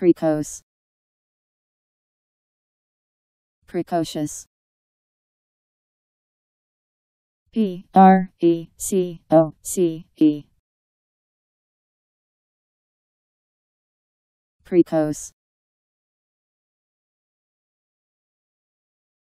Precoce. Precocious. P R E C O C E. Precoce.